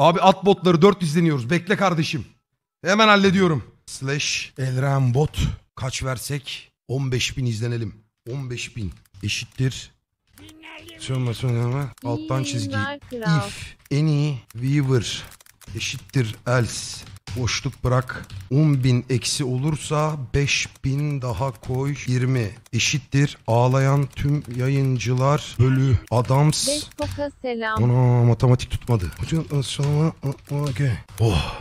Abi at botları 4 izleniyoruz. Bekle kardeşim. Hemen hallediyorum. Slash Elren bot kaç versek 15 bin izlenelim. 15 bin eşittir. Sonra sonra alttan çizgi. If any weaver eşittir else Boşluk bırak. 10.000 eksi olursa 5.000 daha koy. 20 eşittir. Ağlayan tüm yayıncılar bölü adams. Bestoka selam. Ona matematik tutmadı. Hocam ıı, sonra ıı, ıı, okey. Oh.